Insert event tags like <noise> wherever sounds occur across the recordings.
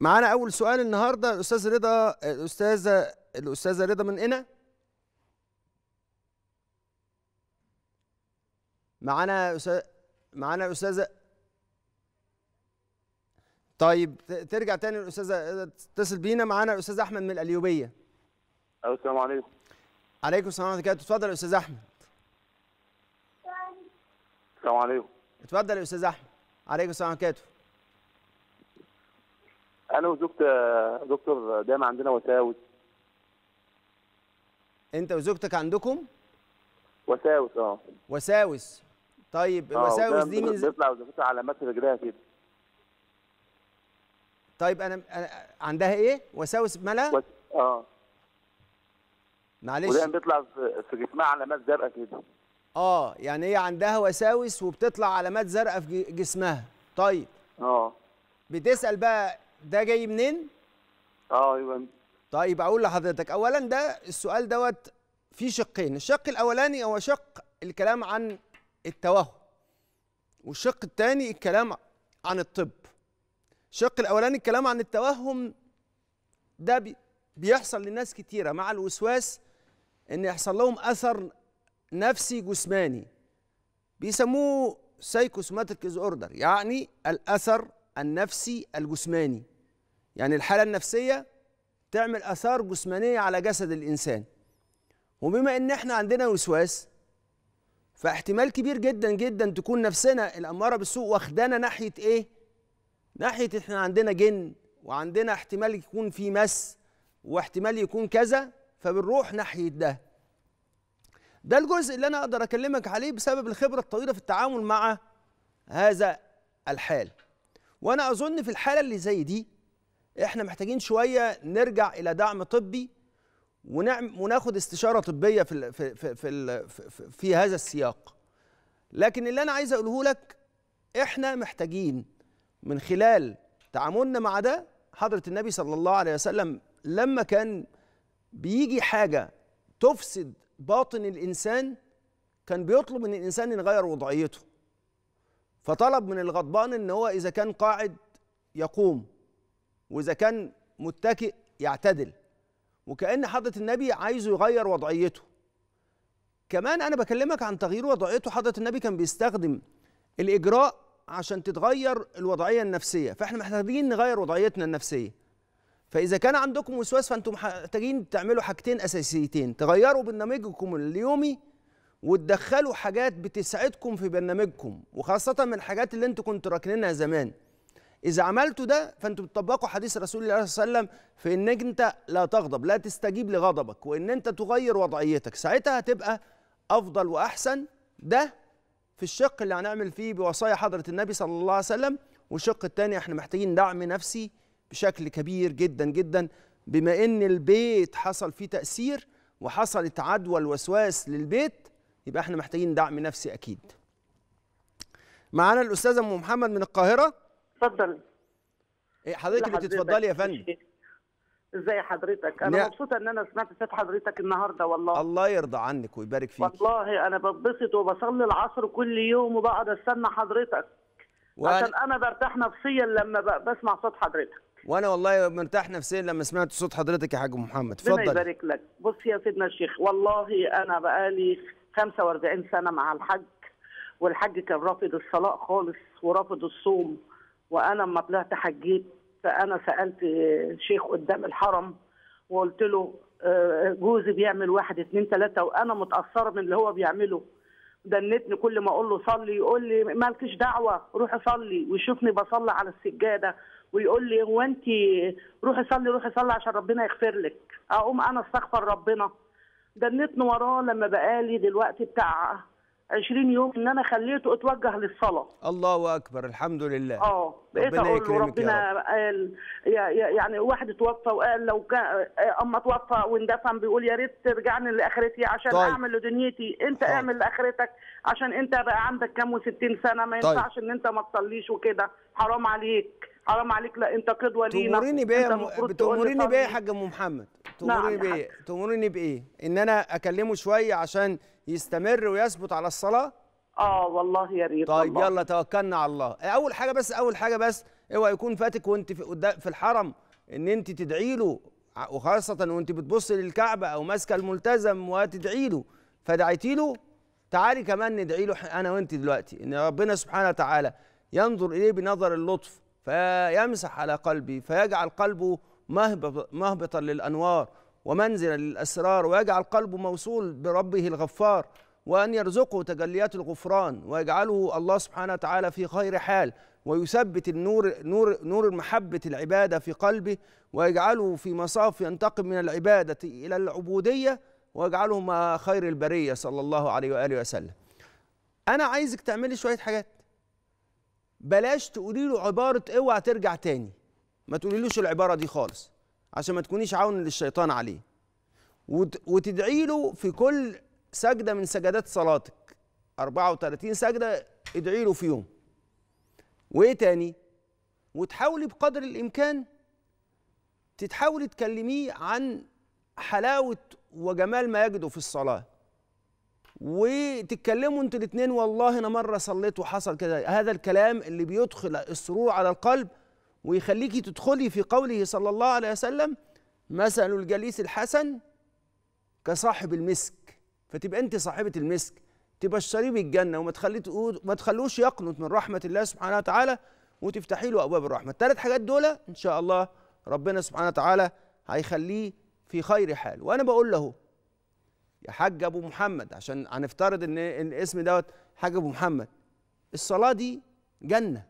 معانا اول سؤال النهارده الاستاذ رضا الاستاذه الاستاذه رضا من هنا معانا أستاذ... معانا استاذه طيب ترجع تاني الاستاذه تتصل بينا معانا الاستاذ احمد من الاليوبيه السلام عليكم عليكم السلام ورحمه الله اتفضل يا استاذ احمد السلام عليكم اتفضل يا استاذ احمد عليكم السلام ورحمه الله انا وزوجتي آه، دكتور دايما عندنا وساوس انت وزوجتك عندكم وساوس اه وساوس طيب الوساوس آه، دي من بيطلع وزوجتها علامات في رجليها كده طيب انا عندها ايه وساوس ملا اه معلش ودايما بيطلع في جسمها علامات زرقاء كده اه يعني هي عندها وساوس وبتطلع علامات زرقاء في جسمها طيب اه بتسال بقى ده جاي منين؟ اه يبقى طيب اقول لحضرتك اولا ده السؤال دوت فيه شقين الشق الاولاني هو شق الكلام عن التوهم والشق الثاني الكلام عن الطب الشق الاولاني الكلام عن التوهم ده بيحصل لناس كتيره مع الوسواس ان يحصل لهم اثر نفسي جسماني بيسموه سايكوسوماتيك اوردر يعني الاثر النفسي الجسماني يعني الحالة النفسية تعمل آثار جسمانية على جسد الإنسان وبما إن إحنا عندنا وسواس فاحتمال كبير جدا جدا تكون نفسنا الأمارة بالسوء واخدانا ناحية إيه؟ ناحية إحنا عندنا جن وعندنا احتمال يكون في مس واحتمال يكون كذا فبنروح ناحية ده ده الجزء اللي أنا أقدر أكلمك عليه بسبب الخبرة الطويلة في التعامل مع هذا الحال وأنا أظن في الحالة اللي زي دي احنا محتاجين شويه نرجع الى دعم طبي ونعم وناخد استشاره طبيه في في في في, في, في هذا السياق لكن اللي انا عايز اقوله لك احنا محتاجين من خلال تعاملنا مع ده حضره النبي صلى الله عليه وسلم لما كان بيجي حاجه تفسد باطن الانسان كان بيطلب من الانسان يغير وضعيته فطلب من الغضبان ان هو اذا كان قاعد يقوم واذا كان متكئ يعتدل وكان حضره النبي عايزه يغير وضعيته كمان انا بكلمك عن تغيير وضعيته حضره النبي كان بيستخدم الاجراء عشان تتغير الوضعيه النفسيه فاحنا محتاجين نغير وضعيتنا النفسيه فاذا كان عندكم وسواس فانتم محتاجين تعملوا حاجتين اساسيتين تغيروا برنامجكم اليومي وتدخلوا حاجات بتسعدكم في برنامجكم وخاصه من الحاجات اللي انتوا كنتوا راكنينها زمان اذا عملتوا ده فانتوا بتطبقوا حديث رسول الله صلى الله عليه وسلم في ان انت لا تغضب لا تستجيب لغضبك وان انت تغير وضعيتك ساعتها هتبقى افضل واحسن ده في الشق اللي هنعمل فيه بوصايا حضره النبي صلى الله عليه وسلم والشق الثاني احنا محتاجين دعم نفسي بشكل كبير جدا جدا بما ان البيت حصل فيه تاثير وحصلت عدوى الوسواس للبيت يبقى احنا محتاجين دعم نفسي اكيد معانا الاستاذه ام محمد من القاهره اتفضل إيه حضرتك بتتفضلي يا فندم إيه، ازي حضرتك انا نعم. مبسوطه ان انا سمعت صوت حضرتك النهارده والله الله يرضى عنك ويبارك فيك والله انا بتبسط وبصلي العصر كل يوم وبقعد استنى حضرتك وأنا... عشان انا برتاح نفسيا لما بسمع صوت حضرتك وانا والله مرتاح نفسيا لما سمعت صوت حضرتك يا حاج محمد اتفضل الله يبارك لك بص يا سيدنا الشيخ والله انا بقالي 45 سنه مع الحاج والحاج كان رافض الصلاه خالص ورافض الصوم وانا لما طلعت حجيت فانا سالت شيخ قدام الحرم وقلت له آه، جوزي بيعمل واحد اتنين تلاته وانا متاثره من اللي هو بيعمله دنتني كل ما اقول له صلي يقول لي مالكش دعوه روحي صلي ويشوفني بصلي على السجاده ويقول لي هو انت روحي صلي روحي صلي عشان ربنا يغفر لك اقوم انا استغفر ربنا دنتني وراه لما بقالي دلوقتي بتاع 20 يوم ان انا خليته اتوجه للصلاه الله اكبر الحمد لله اه بقيت اقول له ربنا قال يعني واحد اتوفى وقال لو كان اما اتوفى واندفن بيقول يا ريت ترجعني لاخرتي عشان طيب. اعمل لدنيتي انت طيب. اعمل لاخرتك عشان انت بقى عندك كام و60 سنه ما طيب. ينفعش طيب. ان انت ما تصليش وكده حرام عليك حرام عليك لا انت قدوه لينا تأمريني بيه بتأمريني بيه يا حاج ام محمد تأمريني نعم بيه تأمريني بايه ان انا اكلمه شويه عشان يستمر ويثبت على الصلاه اه والله يا ريت طيب يلا توكلنا على الله إيه، اول حاجه بس اول حاجه بس اوعى يكون فاتك وانت في, في الحرم ان انت تدعي له وخاصه وانت بتبص للكعبه او ماسكه الملتزم وتدعي له فدعيتي له تعالي كمان ندعي له انا وانت دلوقتي ان ربنا سبحانه وتعالى ينظر اليه بنظر اللطف فيمسح على قلبي فيجعل قلبه مهبطا للأنوار ومنزلا للأسرار ويجعل قلبه موصول بربه الغفار وأن يرزقه تجليات الغفران ويجعله الله سبحانه وتعالى في خير حال ويثبت النور نور نور محبة العبادة في قلبه ويجعله في مصاف ينتقل من العبادة إلى العبودية ويجعله ما خير البرية صلى الله عليه وآله وسلم أنا عايزك تعملي شوية حاجات بلاش تقولي له عباره اوعى ترجع تاني ما تقوليلوش العباره دي خالص عشان ما تكونيش عون للشيطان عليه وتدعي له في كل سجده من سجدات صلاتك 34 سجده ادعي له فيهم وايه تاني وتحاولي بقدر الامكان تتحاولي تكلميه عن حلاوه وجمال ما يجده في الصلاه وتتكلموا انتوا الاثنين والله انا مره صليت وحصل كذا هذا الكلام اللي بيدخل السرور على القلب ويخليكي تدخلي في قوله صلى الله عليه وسلم مثل الجليس الحسن كصاحب المسك فتبقى انت صاحبه المسك تبشريه بالجنه وما تخليه ما تخلوش يقنط من رحمه الله سبحانه وتعالى وتفتحي له ابواب الرحمه الثلاث حاجات دول ان شاء الله ربنا سبحانه وتعالى هيخليه في خير حال وانا بقول له يا حاج ابو محمد عشان هنفترض ان الاسم دوت حاج ابو محمد الصلاه دي جنه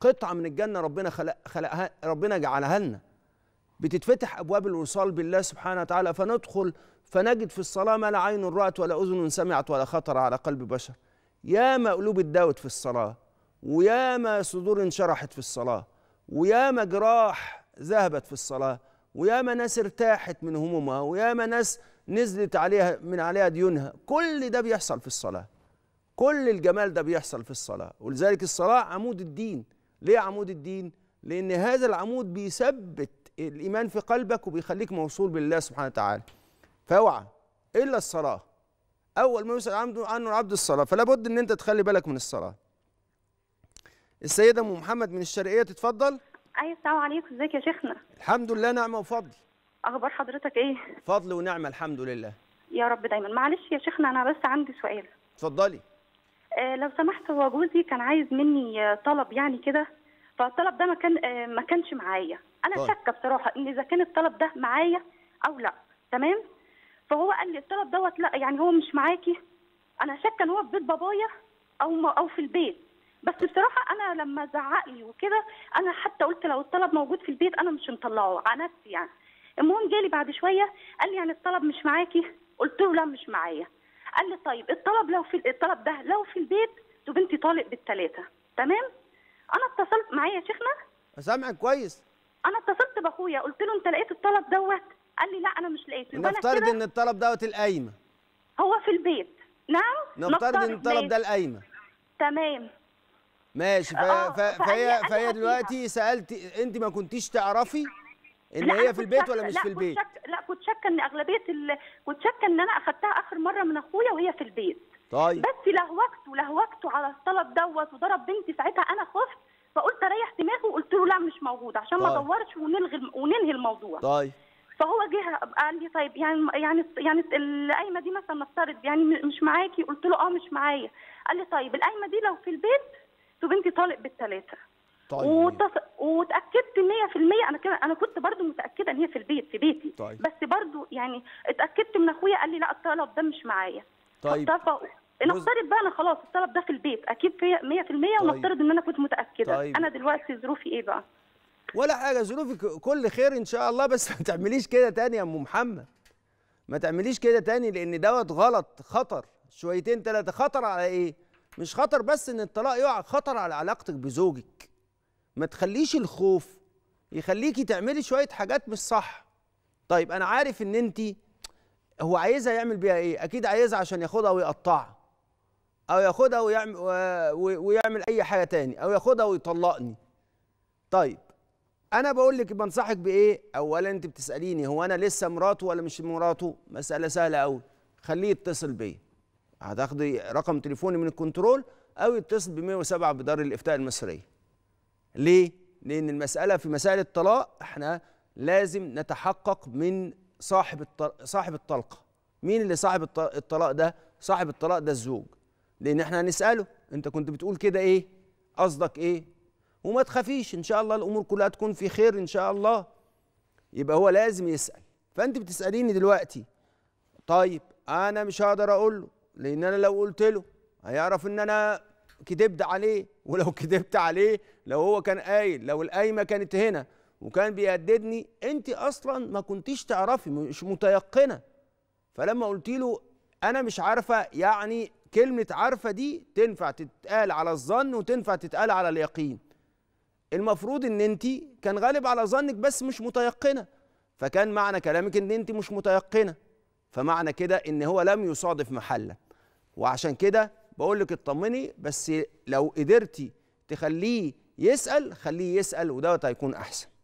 قطعه من الجنه ربنا خلق خلقها ربنا جعلها لنا بتتفتح ابواب الوصال بالله سبحانه وتعالى فندخل فنجد في الصلاه ما لا عين رات ولا اذن سمعت ولا خطر على قلب بشر يا قلوب الدوت في الصلاه وياما صدور انشرحت في الصلاه وياما جراح ذهبت في الصلاه وياما ناس ارتاحت من همومها وياما ناس نزلت عليها من عليها ديونها كل ده بيحصل في الصلاة كل الجمال ده بيحصل في الصلاة ولذلك الصلاة عمود الدين ليه عمود الدين؟ لأن هذا العمود بيثبت الإيمان في قلبك وبيخليك موصول بالله سبحانه وتعالى فاوعى إلا الصلاة أول ما يسأل عنه العبد الصلاة فلا بد إن أنت تخلي بالك من الصلاة السيدة أم محمد من الشرقية تتفضل أيوة السلام عليكم ازيك يا شيخنا الحمد لله نعمة وفضل اخبار حضرتك ايه فضل ونعمه الحمد لله يا رب دايما معلش يا شيخنا انا بس عندي سؤال اتفضلي آه لو سمحت هو جوزي كان عايز مني آه، طلب يعني كده فالطلب ده ما كان آه ما كانش معايا انا طيب. شاكه بصراحه ان اذا كان الطلب ده معايا او لا تمام فهو قال لي الطلب دوت لا يعني هو مش معاكي انا شاكه ان هو في بيت بابايا او او في البيت بس بصراحه انا لما زعق لي وكده انا حتى قلت لو الطلب موجود في البيت انا مش مطلعه على نفسي يعني المهم جالي بعد شويه قال لي يعني الطلب مش معاكي قلت له لا مش معايا قال لي طيب الطلب لو في الطلب ده لو في البيت تبقى انت طالق بالثلاثه تمام انا اتصلت معايا يا شيخنا سامعك كويس انا اتصلت باخويا قلت له انت لقيت الطلب دوت قال لي لا انا مش لقيته نفترض ان الطلب دوت القايمه هو في البيت نعم نفترض ان الطلب ده القايمه تمام ماشي آه، فهي فهي دلوقتي سالتي انت ما كنتيش تعرفي ان هي في البيت ولا مش في البيت كنت لا كنت شاكه ان اغلبيه ال... كنت شاكه ان انا اخدتها اخر مره من اخويا وهي في البيت طيب بس لهوجته لهوجته على الطلب دوت وضرب بنتي ساعتها انا خفت فقلت اريح دماغه وقلت له لا مش موجود عشان طيب. ما ادورش ونلغي وننهي الموضوع طيب فهو جه قال لي طيب يعني يعني يعني القايمه دي مثلا نفترض يعني مش معاكي قلت له اه مش معايا قال لي طيب القايمه دي لو في البيت تبقى انت طالق بالثلاثه طيب. وتص... وتاكدت 100% انا كده انا كنت برضو متاكده ان هي في البيت في بيتي طيب. بس برضو يعني اتاكدت من اخويا قال لي لا الطلب ده مش معايا طيب فطف... نفترض بقى انا خلاص الطلب ده في البيت اكيد في 100% طيب. ونفترض ان انا كنت متاكده طيب. انا دلوقتي ظروفي ايه بقى ولا حاجه ظروفك كل خير ان شاء الله بس <laughs> ما تعمليش كده تاني يا ام محمد ما تعمليش كده تاني لان دوت غلط خطر شويتين ثلاثه خطر على ايه مش خطر بس ان الطلاق يقع خطر على علاقتك بزوجك ما تخليش الخوف يخليكي تعملي شويه حاجات مش صح طيب انا عارف ان انت هو عايزها يعمل بيها ايه اكيد عايزها عشان ياخدها ويقطعها او ياخدها ويعمل ويعمل اي حاجه تاني او ياخدها ويطلقني طيب انا بقول لك بنصحك بايه اولا انت بتساليني هو انا لسه مراته ولا مش مراته مساله سهله قوي خليه يتصل بي هتاخدي رقم تليفوني من الكنترول او يتصل ب 107 بدار الافتاء المصريه ليه؟ لأن المسألة في مسائل الطلاق احنا لازم نتحقق من صاحب صاحب الطلقة مين اللي صاحب الطلاق ده؟ صاحب الطلاق ده الزوج لأن احنا هنسأله أنت كنت بتقول كده إيه؟ قصدك إيه؟ وما تخافيش إن شاء الله الأمور كلها تكون في خير إن شاء الله يبقى هو لازم يسأل فأنت بتسأليني دلوقتي طيب أنا مش هقدر أقول له لأن أنا لو قلت له هيعرف إن أنا كدبت عليه ولو <laughs> كدبت عليه لو هو كان قايل لو القايمه كانت هنا وكان بيهددني انت اصلا ما كنتيش تعرفي مش متيقنه فلما قلت له انا مش عارفه يعني كلمه عارفه دي تنفع تتقال على الظن وتنفع تتقال على اليقين المفروض ان انت كان غالب على ظنك بس مش متيقنه فكان معنى كلامك ان انت مش متيقنه فمعنى كده ان هو لم يصادف محلا وعشان كده بقول لك اطمني بس لو قدرتي تخليه يسال خليه يسال ودوت هيكون احسن